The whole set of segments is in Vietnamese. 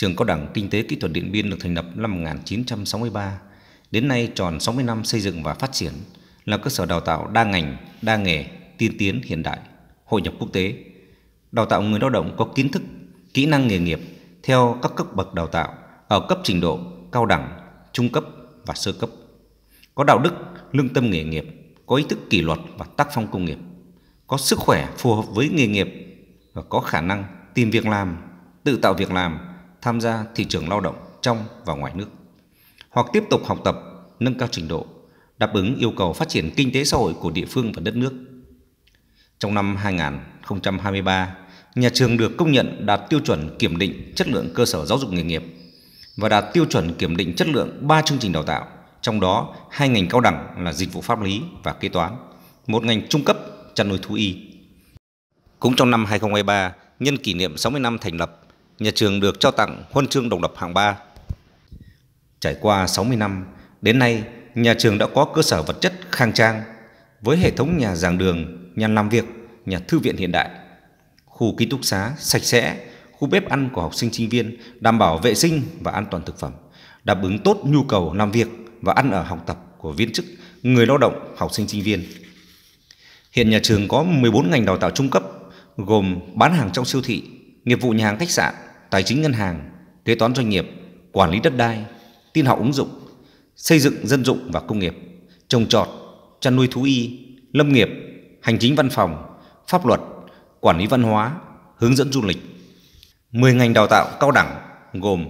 Trường Cao đẳng Kinh tế Kỹ thuật Điện Biên được thành lập năm 1963, đến nay tròn 60 năm xây dựng và phát triển, là cơ sở đào tạo đa ngành, đa nghề, tiên tiến hiện đại, hội nhập quốc tế. Đào tạo người lao động có kiến thức, kỹ năng nghề nghiệp theo các cấp bậc đào tạo ở cấp trình độ cao đẳng, trung cấp và sơ cấp. Có đạo đức, lương tâm nghề nghiệp, có ý thức kỷ luật và tác phong công nghiệp, có sức khỏe phù hợp với nghề nghiệp và có khả năng tìm việc làm, tự tạo việc làm tham gia thị trường lao động trong và ngoài nước, hoặc tiếp tục học tập, nâng cao trình độ, đáp ứng yêu cầu phát triển kinh tế xã hội của địa phương và đất nước. Trong năm 2023, nhà trường được công nhận đạt tiêu chuẩn kiểm định chất lượng cơ sở giáo dục nghề nghiệp và đạt tiêu chuẩn kiểm định chất lượng 3 chương trình đào tạo, trong đó hai ngành cao đẳng là dịch vụ pháp lý và kế toán, một ngành trung cấp chăn nuôi thú y. Cũng trong năm 2023, nhân kỷ niệm 60 năm thành lập nhà trường được trao tặng huân chương độc lập hạng 3. Trải qua 60 năm, đến nay nhà trường đã có cơ sở vật chất khang trang với hệ thống nhà giảng đường, nhà làm việc, nhà thư viện hiện đại. Khu ký túc xá sạch sẽ, khu bếp ăn của học sinh sinh viên đảm bảo vệ sinh và an toàn thực phẩm, đáp ứng tốt nhu cầu làm việc và ăn ở học tập của viên chức, người lao động, học sinh sinh viên. Hiện nhà trường có 14 ngành đào tạo trung cấp gồm bán hàng trong siêu thị, nghiệp vụ nhà hàng khách sạn, tài chính ngân hàng, kế toán doanh nghiệp, quản lý đất đai, tin học ứng dụng, xây dựng dân dụng và công nghiệp, trồng trọt, chăn nuôi thú y, lâm nghiệp, hành chính văn phòng, pháp luật, quản lý văn hóa, hướng dẫn du lịch. 10 ngành đào tạo cao đẳng gồm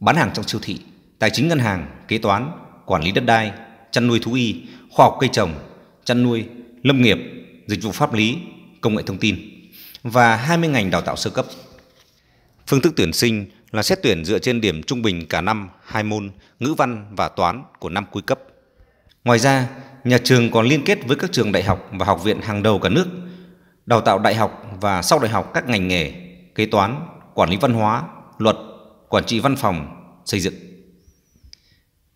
bán hàng trong siêu thị, tài chính ngân hàng, kế toán, quản lý đất đai, chăn nuôi thú y, khoa học cây trồng, chăn nuôi, lâm nghiệp, dịch vụ pháp lý, công nghệ thông tin và 20 ngành đào tạo sơ cấp. Phương thức tuyển sinh là xét tuyển dựa trên điểm trung bình cả năm hai môn ngữ văn và toán của năm cuối cấp. Ngoài ra, nhà trường còn liên kết với các trường đại học và học viện hàng đầu cả nước, đào tạo đại học và sau đại học các ngành nghề, kế toán, quản lý văn hóa, luật, quản trị văn phòng, xây dựng.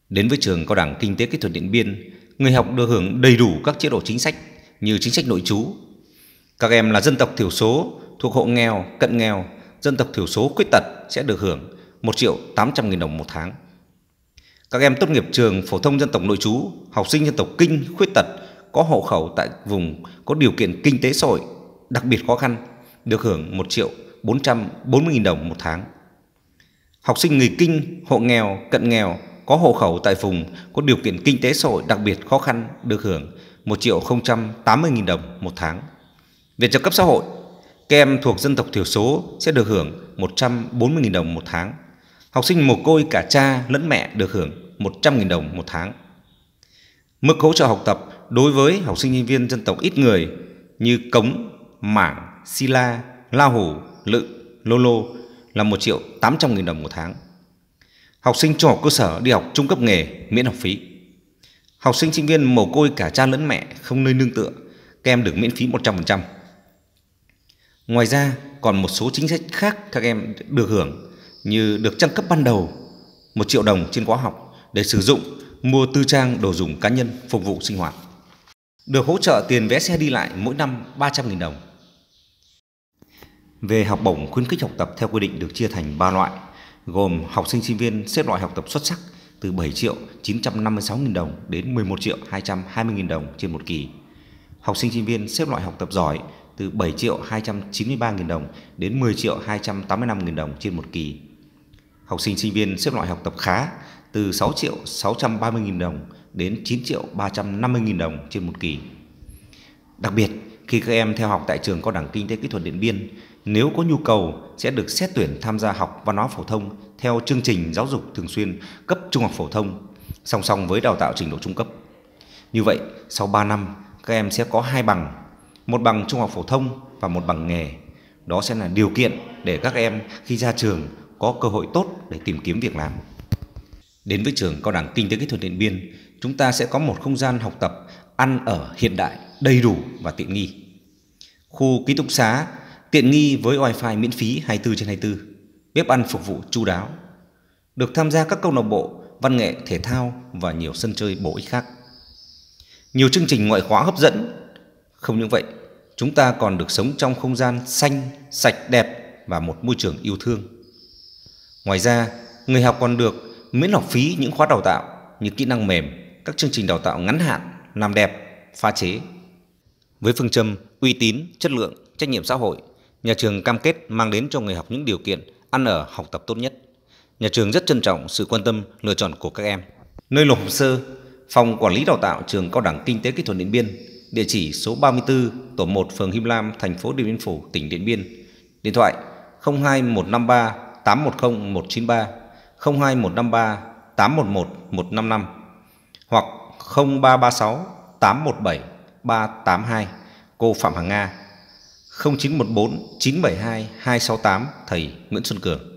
Đến với trường cao đẳng kinh tế kỹ thuật Điện Biên, người học được hưởng đầy đủ các chế độ chính sách như chính sách nội trú. Các em là dân tộc thiểu số, thuộc hộ nghèo, cận nghèo, dân tộc thiểu số khuyết tật sẽ được hưởng 1 triệu 800 nghìn đồng một tháng. Các em tốt nghiệp trường phổ thông dân tộc nội trú, học sinh dân tộc kinh khuyết tật có hộ khẩu tại vùng có điều kiện kinh tế xã hội đặc biệt khó khăn được hưởng 1 triệu 440 nghìn đồng một tháng. Học sinh người kinh, hộ nghèo, cận nghèo có hộ khẩu tại vùng có điều kiện kinh tế xã hội đặc biệt khó khăn được hưởng 1 triệu 080 nghìn đồng một tháng. Viện trợ cấp xã hội các em thuộc dân tộc thiểu số sẽ được hưởng 140.000 đồng một tháng. Học sinh mồ côi cả cha lẫn mẹ được hưởng 100.000 đồng một tháng. Mức hỗ trợ học tập đối với học sinh sinh viên dân tộc ít người như Cống, Mảng, Sila, La Hủ, Lự, Lô Lô là 1 triệu 800 nghìn đồng một tháng. Học sinh trung học cơ sở đi học trung cấp nghề miễn học phí. Học sinh sinh viên mồ côi cả cha lẫn mẹ không nơi nương tựa, các em được miễn phí 100%. Ngoài ra còn một số chính sách khác các em được hưởng như được trang cấp ban đầu 1 triệu đồng trên khóa học để sử dụng mua tư trang đồ dùng cá nhân phục vụ sinh hoạt. Được hỗ trợ tiền vé xe đi lại mỗi năm 300.000 đồng. Về học bổng khuyến khích học tập theo quy định được chia thành 3 loại, gồm học sinh sinh viên xếp loại học tập xuất sắc từ 7 triệu 956 000 đồng đến 11 triệu 220 000 đồng trên một kỳ. Học sinh sinh viên xếp loại học tập giỏi từ 7 triệu 293 nghìn đồng đến 10 triệu 285 nghìn đồng trên một kỳ. Học sinh sinh viên xếp loại học tập khá từ 6 triệu 630 nghìn đồng đến 9 triệu 350 nghìn đồng trên một kỳ. Đặc biệt, khi các em theo học tại trường cao đẳng kinh tế kỹ thuật Điện Biên, nếu có nhu cầu sẽ được xét tuyển tham gia học văn hóa phổ thông theo chương trình giáo dục thường xuyên cấp trung học phổ thông, song song với đào tạo trình độ trung cấp. Như vậy, sau 3 năm, các em sẽ có hai bằng một bằng trung học phổ thông và một bằng nghề. Đó sẽ là điều kiện để các em khi ra trường có cơ hội tốt để tìm kiếm việc làm. Đến với trường Cao đẳng Kinh tế Kỹ thuật Điện Biên, chúng ta sẽ có một không gian học tập ăn ở hiện đại, đầy đủ và tiện nghi. Khu ký túc xá tiện nghi với wifi miễn phí 24 trên 24, bếp ăn phục vụ chu đáo, được tham gia các câu lạc bộ, văn nghệ, thể thao và nhiều sân chơi bổ ích khác. Nhiều chương trình ngoại khóa hấp dẫn không những vậy, chúng ta còn được sống trong không gian xanh, sạch đẹp và một môi trường yêu thương. Ngoài ra, người học còn được miễn học phí những khóa đào tạo như kỹ năng mềm, các chương trình đào tạo ngắn hạn, làm đẹp, pha chế. Với phương châm uy tín, chất lượng, trách nhiệm xã hội, nhà trường cam kết mang đến cho người học những điều kiện ăn ở học tập tốt nhất. Nhà trường rất trân trọng sự quan tâm lựa chọn của các em. Nơi nộp hồ sơ, phòng quản lý đào tạo trường Cao đẳng Kinh tế Kỹ thuật Điện Biên địa chỉ số 34, tổ 1, phường Him Lam, thành phố Điện Biên Phủ, tỉnh Điện Biên. Điện thoại 02153 810 193, 02153 811 155 hoặc 0336 817 382 cô Phạm Hằng Nga 0914 972 268 thầy Nguyễn Xuân Cường